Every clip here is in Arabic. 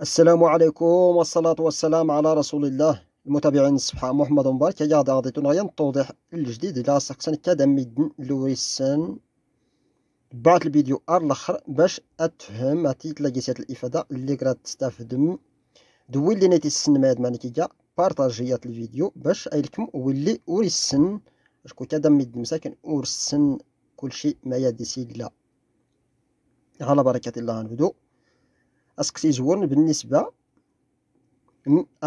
السلام عليكم والصلاة والسلام على رسول الله المتابعين الصفحة محمد مبارك قاعد غادي تنغيا توضيح الجديد لا سقسن كذا ميدن لويسن بعت الفيديو ار الاخر باش اتفهم هاتي تلاقيت الافادة اللي قرات تستافدم دوي اللي نيتي السن ما ماني كيكا بارطاجيات الفيديو باش ايلكم ولي ورسن باش كو كذا ميدن مساكن ورسن كلشي ما يدي سيلا على بركة الله نبدو اسك تيجبرني بالنسبه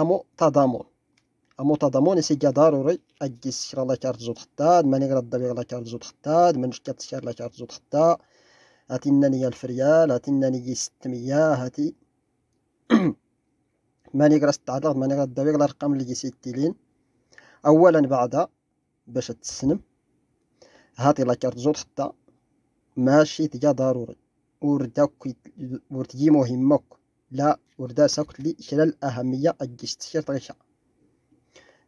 امو تضامن امو تضامن جا ضروري اجي السيرة لا زود حتى ماني غرد لا زود حتى منش كتسير لا زود حتى هاتي النانية الف ريال هاتي النانية ستمية هاتي ماني ست عدد ماني غرد الارقام اللي جي ستيلين اولا بعدا باش تسنم هاتي لا زود حتى ماشي تجا ضروري urda وردي مهمك لا urda لي شلال الأهمية أجست طريقة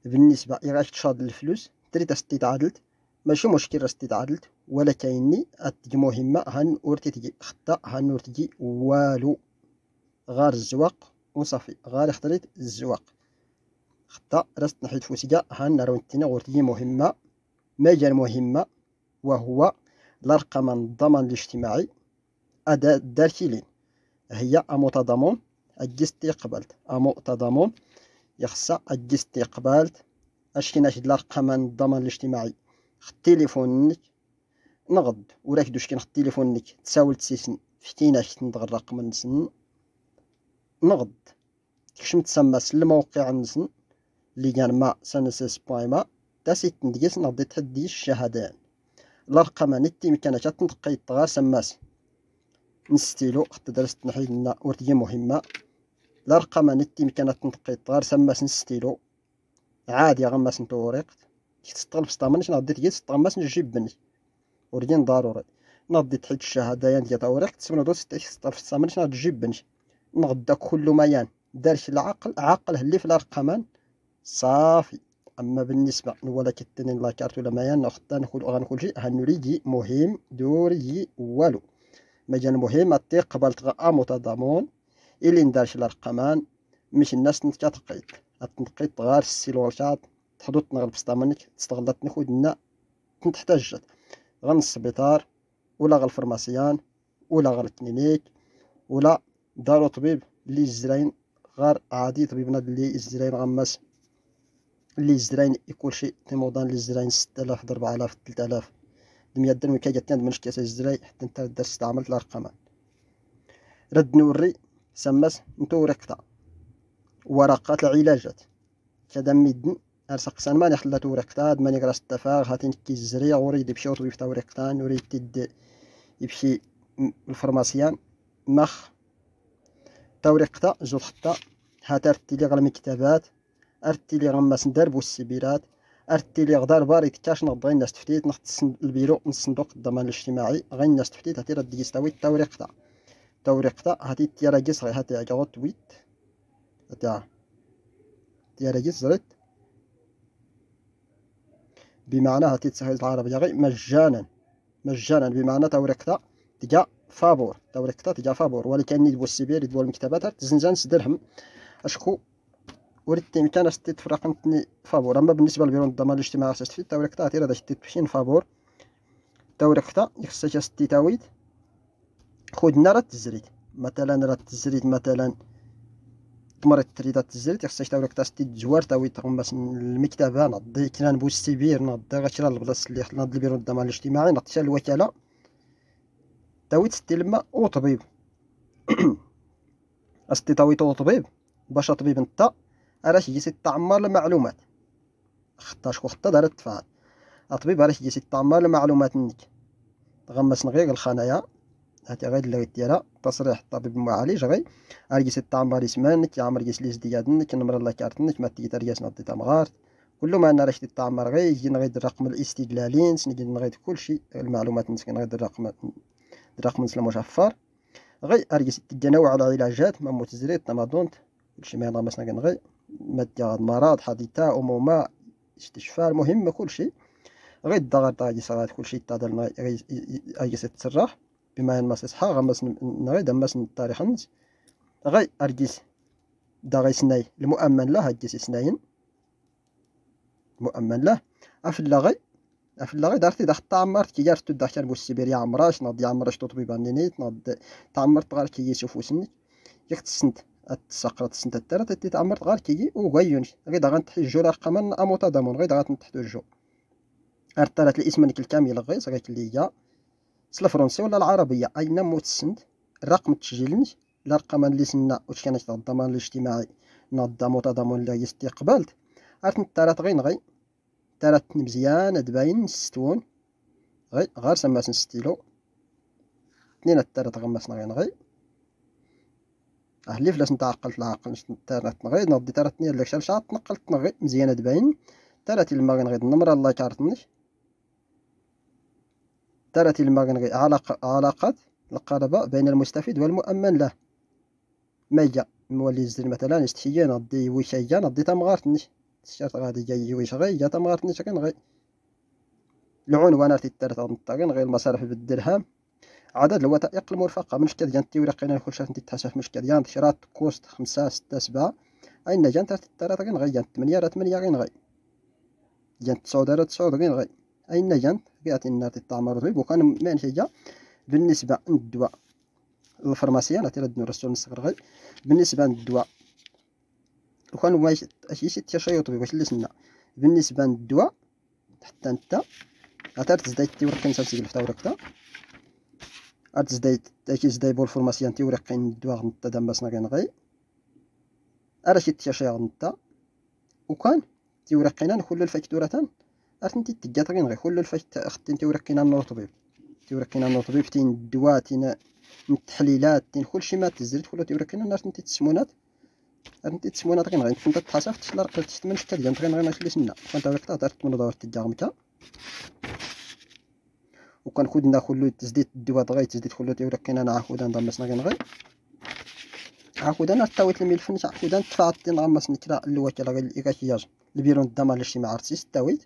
بالنسبة إلى اقتصاد الفلوس تريد عدلت ماشي مشكل عدلت ولا كايني أتجي مهمة هن وردي تجي خطا هن وردي والو غار الزواق وصافي غار اختريت الزواق خطا رست نحيت فوسيجا هن رونتينا وردي مهمة مجال مهمة وهو الرقم الضمان الاجتماعي أداة داخلي هي أمتضمون الجستقبلت أمتضمون يخص الجستقبلت أشكناش الرقم الضمان الاجتماعي التليفونك نغض وراك دوش كي نخد تساول تسيسن فتيناش تندغ الرقم نسن نغض كشم تسمى الموقع نسن اللي كان ما سنسيس بايما تاسي تندقس نغضي تحدي لرقمان التي نتي مكانش تنتقيت غا سماس نستيلو حتى درست نحيد لنا وردية مهمة لا رقم نتي كانت تنقيط غير سماس ستيلو عادي غماس نتوريقت تستغلب سطامنش نغديت سطا سطاماس نجيب بني وردين ضروري نغدي تحيد الشهادة يان يعني ديال توريقت سمنا دو ستة تستغلب سطامنش جيب بني نغدا كل ميان دارش العقل عقل اللي في الارقام صافي اما بالنسبه ولا كتنين لاكارت ولا ميان غنقول شي هنريدي مهم دوري والو مجا المهمة قبلت متضامون إلي ندارش الأرقامان مش الناس نتا تقيت التنقيط غار السيل والشعب تحدوت تنغل بسطامنك تستغلت نخود لنا تنتحتاج غن السبيطار ولا غل الفرماسيان ولا غل الكلينيك ولا دارو طبيب لي الزراين غار عادي طبيبنا اللي الزراين غماس لي الزراين كلشي ستة آلاف الزراين آلاف تلت آلاف بميادن وكاجتين دمنشتي سجزري حتى انت درس استعملت الارقام رد نوري سمس انتو ورقتا ورقات العلاجات كدم ميدن ارسق سان ماني حلات ورقتا دماني قراص التفاغ هاتين كي الزري غوري دي بشي وطويفتا ورقتا نوري تد يبشي الفرماسيان مخ تورقتا هاتا ارتي لي غلمي كتابات ارتي لي غمس ندربو السبيرات لي غدار باري تكاش نغض غير الناس تفتيت نخت البيرو من الصندوق الضمان الاجتماعي غير الناس تفتيت هاتي ردي يستوي التوريق تاع التوريق تاع هاتي جيس غي هاتي عجاوت تويت تاع جيس زرت بمعنى هاتي تسهل العربية غي مجانا مجانا بمعنى توريق تاع تجا فابور توريق تاع تجا فابور ولكن يدبو السبير يدبو المكتبات تزنزان درهم اشكو وريد بإمكان شديد في رقم 2 فابور أما بالنسبة لبيرون الضمان الاجتماعي خاص تفيد تاوريك تا تيرا شديد بشين فابور تاوريك تا خصها شديد تاويد خدنا راه التزريد مثلا راه التزريد مثلا تمرت تريد التزريد خصها تاوريك تا شديد جوار تاويد تغمس المكتبة نضي كلان بوستيبير نضي غاتشرا البلاص اللي نضي البيرون الضمان الاجتماعي نضي الوكالة تاويد ستي لما وطبيب أستي تاويد وطبيب باش طبيب نتا راش جيسي تعمر المعلومات خطا شكون دارت دار التفاعل الطبيب راش جيسي تعمر المعلومات نك تغمس غير الخنايا هاتي غير اللغة ديالها تصريح الطبيب المعالج غي ارجس التعمر اسمانك عمر جس ليس ديادنك نمر الله كارتنك ما تيجي ترجس نضي تمغارت كل ما انا راش تعمر غي يجي نغيد الرقم الاستدلالي نجي نغيد كلشي المعلومات نسكن نغيد الرقم الرقم نسلا مشفر غي ارجس التنوع على العلاجات ما متزريت دونت كلشي ما ينغمس نغي مادة غاد مرض حادثة أمومة استشفاء المهم كلشي غير الدار تاع كل كلشي تاع دار اجس تسرح بما ان ماس صحا غمس نغي دمس التاريخ نت غي ارجيس داغي سناي المؤمن له هجس سناين مؤمن له افلا غي افلا غي دارتي داخ تعمرت كي جارتو داخ كان السبيريا عمراش ناضي عمراش طبيبه نينيت ناض تعمرت غير كي يشوفو سنك يختصنت تسقرط سنت الترات تي تعمرت غير كي كيجي وغيونش غيدا غنتحجو رقما اموتادامون غيدا غنتحجو ارترات الاسم نيك الكامل غيص غيك اللي هي سلا فرونسي ولا العربيه اين موت سند الرقم تسجيلنش لا رقما اللي سنا واش كان الضمان الاجتماعي نظام وتضامن اللي يستقبلت ارت الترات غين غي ثلاث مزيان دباين نستون غي غير سماس ستيلو اثنين الثلاث غمسنا غين غي اه فلاش نتا عقلت لها عقلت تالا تنغيد نردي تالا تنيا شال شاط نقلت تنغيد مزيانة تباين تالا تلما غنغيد النمرة الله كارتنش تالا تلما غنغيد علاقه علاقه القرابة بين المستفيد والمؤمن له ميا مولي الزين مثلا استحيا نردي وشيا تا مغارتنيش تشارت غادي جاي ويش غي تا تمغارتنش كنغي العنوانات التالت نطاقن غير المصارف بالدرهم عدد الوثائق المرفقة من شكا ديان تيوري قينا الخرشات نتي تحسف من شكا ديان شرات كوست خمسة ستة سبعة أين جان تلاتة غين غي جان تمنية راه تمنية غين غي جان تسعود راه تسعود غين غي أين جان قاعد النار تتعمر طيب وكان مان شجا بالنسبة للدواء الفرماسية نعطي لدنو الرسول نصغر غي بالنسبة للدواء وكان واش اشي شي تشيو طبيب واش اللي سنا بالنسبة للدواء حتى نتا عطات زدايت تيورك كنسى في زداي أتزدايت تاكيزدايبو الفورماسيان تيوريقين الدواغ نتا دابا سنغينغي أراشي تيشيغ نتا وكان تيوريقينا نخلو الفاكتورة أرتنتي تجات غين غي خلو الفاكت أختين تيوريقينا النور طبيب تيوريقينا النور طبيب تين الدواء تين التحليلات تين كلشي ما تزرد خلو تيوريقينا أرتنتي تسمونات أرتنتي تسمونات غين غي كنت تحاسف تشلا رقلت تشتمن شكا ديال غين غي ماشي لي سنا كنت عرفت هضرت من دور تجاغ مكا كان خدنا خلود تزديد دوات غاي تزديد خلود يورك كاين انا عاخدان ضمسنا كان غاي عاخدان التاويت الملفن عاخدان تفاعت نغمس نترا كلا غير الاغاشياج البيرون الضمان الاجتماعي عرفتي التاويت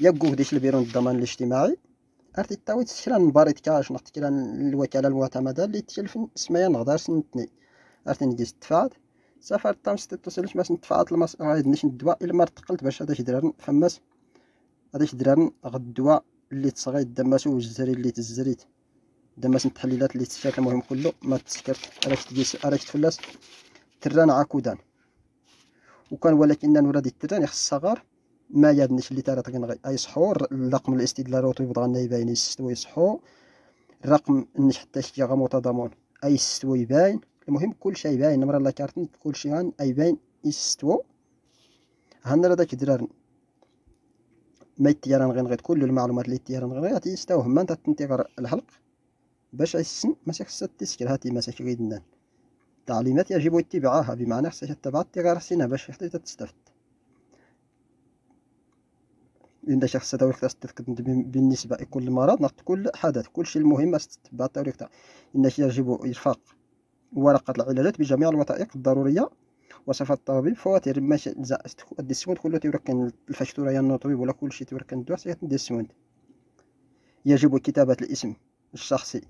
يقوه ديش البيرون الضمان الاجتماعي ارتي تاويت سكران نباريت كاش نغت كران الوكالة المعتمدة اللي تشلفن سمايا نغدار سنتني ارتي نجيز تفاعت سافر تام توصلش ماس نتفاعت المس غايد نش الدواء الا ما ارتقلت باش هذا درارن فماس هذا درارن غدوا اللي تصغيد دماس وجزري اللي تزريت دماس التحليلات اللي تسكرت المهم كله ما تسكرت راك تجي راك تفلس تران عاكودان وكان ولكن نوراد التران يخص الصغار ما يادنيش اللي تارات تغنغي اي صحور الرقم الاستدلال روتو بغانا يبين يستوي صحو الرقم انش حتى شي غا متضامن اي يستوي باين المهم كل شيء باين مرة لا كارتن كل شيء اي باين يستوي راه داك درارن ما يتيران غير غير كل المعلومات اللي تيران غير غير ما انت تنتظر الحلق باش عيسن ماشي خصها تسكر هاتي ماشي غيدنا التعليمات يجب اتباعها بمعنى خصها تتبع التغير سنة باش حتى تستفد إن شخص توريخ تستفد بالنسبة لكل مرض نقد كل حدث كل شيء المهم تتبع التوريخ إن يجب إرفاق ورقة العلاجات بجميع الوثائق الضرورية وصف الطبيب فواتير ماشي زعما دي السمنت كله تيركن الفاشتوره يا الطبيب ولا كلشي تيركن الدواء سيتندي السمنت يجب كتابه الاسم الشخصي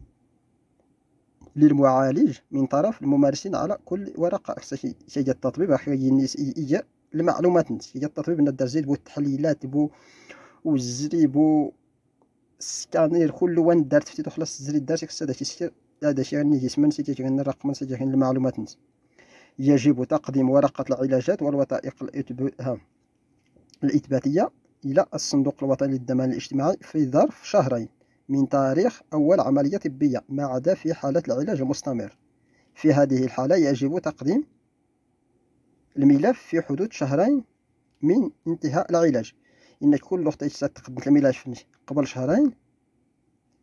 للمعالج من طرف الممارسين على كل ورقة سيجي التطبيب راح يجي المعلومات سيجي التطبيب دار زيد بو التحليلات بو والزري بو السكانير كل وان دارت فتيتو خلاص الزري دارت خص هذا الشيء هذا الشيء غني جسما سيجي غني الرقم سيجي المعلومات نت يجب تقديم ورقة العلاجات والوثائق الإثباتية إلى الصندوق الوطني للضمان الاجتماعي في ظرف شهرين من تاريخ أول عملية طبية ما عدا في حالة العلاج المستمر في هذه الحالة يجب تقديم الملف في حدود شهرين من انتهاء العلاج إن كل لغة تقدم الملف قبل شهرين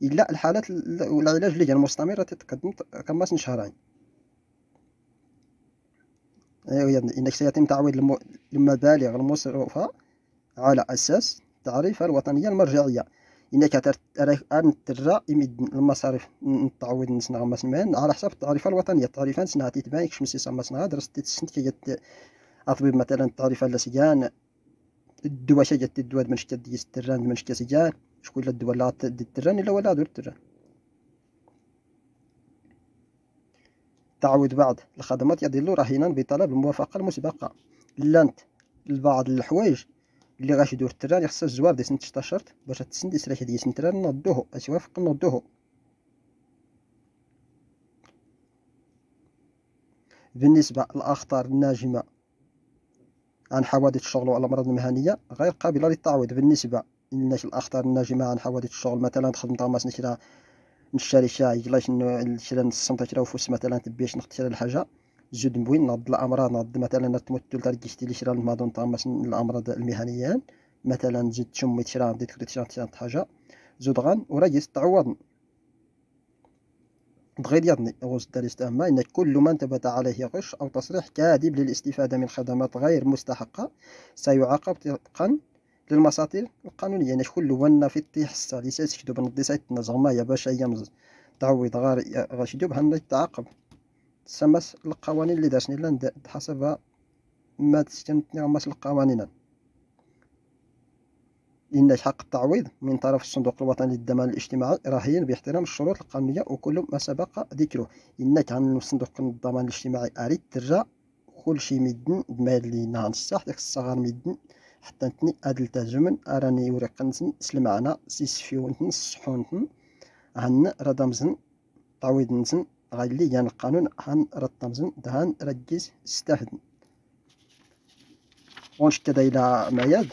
إلا الحالات العلاج اللي هي المستمرة تتقدم كما شهرين أيوة، يعني إنك سيتم تعويض المبالغ المصروفة على أساس التعريفة الوطنية المرجعية إنك أن ترى المصاريف تعويض نسنا مسمان على حسب التعريفة الوطنية التعريفة نسنا تتبان كش مسيسا مسنا درست تتسنت كي أطبيب مثلا التعريفة لسجان الدوا شجت الدوا من شتى ديس التران من شتى سجان شكون الدوا لا التران إلا ولا دور التران تعود بعض الخدمات يضل رهينا بطلب الموافقة المسبقة لانت لبعض الحوايج اللي غاش يدور التران يخص الزوار ديال سنة شهرت باش تسند يسرح ديال سن التران نوضوه اش يوافق نوضوه بالنسبة للأخطار الناجمة عن حوادث الشغل والأمراض المهنية غير قابلة للتعويض بالنسبة للأخطار الناجمة عن حوادث الشغل مثلا تخدم ما نشرا نشري شي عجلاش نصمت نصنت وفوس مثلا تبيش نختار الحاجه زود مبوين نض الامراض نض مثلا التمثل تاع الجيشتي اللي شرا المادون طامس الامراض المهنيين مثلا زد شمي تشرا ديت تكتب تشرا تشرا حاجه زود غان وراجيس تعوضن تغير يضني غوز الدارس أما إن كل من ثبت عليه غش أو تصريح كاذب للاستفادة من خدمات غير مستحقة سيعاقب طبقا للمساطيل القانونيه يعني شكون الاول في تيحس على اساس يكذب نضي ساعتنا زعما يا باش هي تعويض غار غاش يدوب هنا يتعاقب تسمس القوانين اللي دارسني لان حسب ما تستمتني غمس القوانين إن حق التعويض من طرف الصندوق الوطني للضمان الاجتماعي راهين باحترام الشروط القانونية وكل ما سبق ذكره إنك عن صندوق الضمان الاجتماعي أريد ترجع كل شيء مدن بما اللي نهار الصح ديك الصغار مدن حتى نتني أدل تجمن أراني ورقنتن سلمعنا سيسفيونتن صحونتن هن ردمزن نسن غالي يان القانون هن ردمزن دهان رجيز استهدن بغونش كده إلى مياد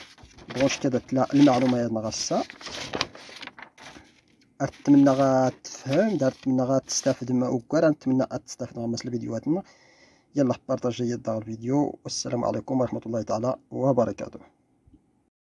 بغونش كده تلا المعلومة يد نغصة أتمنى غاتفهم دار أتمنى غاتستافد ما أكبر أتمنى غاتستافد غمس الفيديوهاتنا يلا بارتاجي الفيديو والسلام عليكم ورحمة الله تعالى وبركاته